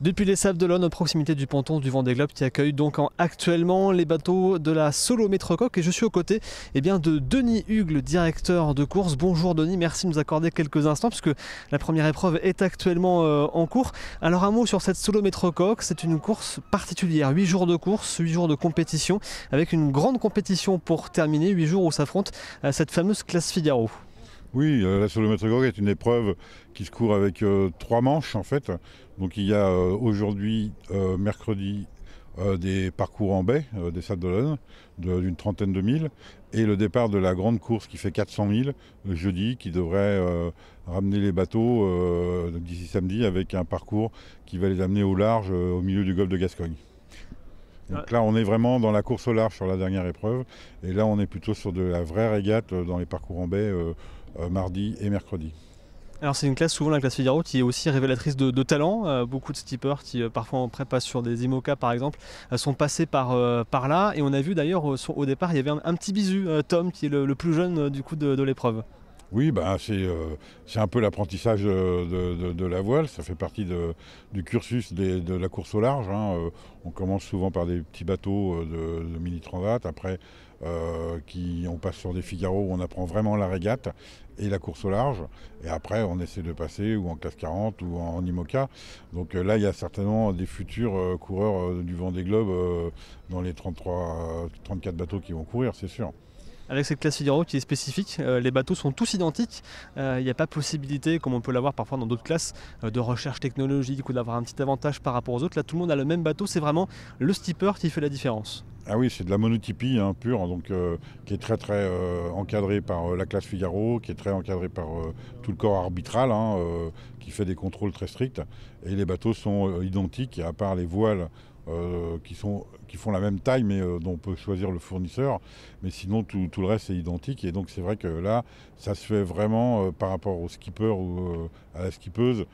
Depuis les Sables d'Olonne, à proximité du ponton du Vendée Globe qui accueille donc actuellement les bateaux de la Solo Métrocoque et je suis aux côtés eh bien, de Denis Hugues, directeur de course. Bonjour Denis, merci de nous accorder quelques instants puisque la première épreuve est actuellement euh, en cours. Alors un mot sur cette Solo Métrocoque, c'est une course particulière, 8 jours de course, 8 jours de compétition avec une grande compétition pour terminer, 8 jours où s'affronte euh, cette fameuse classe Figaro. Oui, euh, la solométrogorgue est une épreuve qui se court avec euh, trois manches en fait. Donc il y a euh, aujourd'hui, mercredi, des parcours en baie, des salles d'Olonne, d'une trentaine de milles, et le départ de la grande course qui fait 400 le jeudi, qui devrait ramener les bateaux d'ici samedi avec un parcours qui va les amener au large, au milieu du golfe de Gascogne. Donc là, on est vraiment dans la course au large sur la dernière épreuve, et là, on est plutôt sur de la vraie régate dans les parcours en baie. Euh, mardi et mercredi. Alors c'est une classe, souvent la classe Figaro, qui est aussi révélatrice de, talent. Euh, beaucoup de steepers qui euh, parfois en sur des IMOCA par exemple sont passés par, là. Et on a vu d'ailleurs au, départ il y avait un, petit bisu, Tom qui est le, plus jeune du coup de l'épreuve. Oui, ben, c'est un peu l'apprentissage euh, de, la voile, ça fait partie du cursus de la course au large. Hein. Euh, on commence souvent par des petits bateaux de, mini-transat, après qui, on passe sur des Figaro où on apprend vraiment la régate et la course au large, et après on essaie de passer ou en classe 40 ou en, IMOCA. Donc là, il y a certainement des futurs coureurs du Vendée Globe dans les 33, 34 bateaux qui vont courir, c'est sûr. Avec cette classe Figaro qui est spécifique, euh, les bateaux sont tous identiques. Euh, il n'y a pas possibilité, comme on peut l'avoir parfois dans d'autres classes, euh, de recherche technologique ou d'avoir un petit avantage par rapport aux autres. Là, tout le monde a le même bateau. C'est vraiment le Steeper qui fait la différence. Ah oui, c'est de la monotypie hein, pure, donc, qui est très très encadrée par la classe Figaro, qui est très encadrée par tout le corps arbitral, hein, qui fait des contrôles très stricts. Et les bateaux sont identiques, à part les voiles euh, qui, sont, qui font la même taille, mais euh, dont on peut choisir le fournisseur. Mais sinon, tout, le reste est identique. Et donc, c'est vrai que là, ça se fait vraiment euh, par rapport au skipper ou à la skippeuse.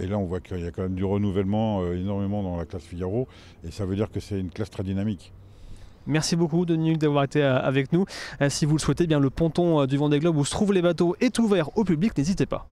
et là, on voit qu'il y a quand même du renouvellement énormément dans la classe Figaro. Et ça veut dire que c'est une classe très dynamique. Merci beaucoup Denis d'avoir été avec nous. si vous le souhaitez, eh bien le ponton du Vendée Globe où se trouvent les bateaux est ouvert au public, n'hésitez pas.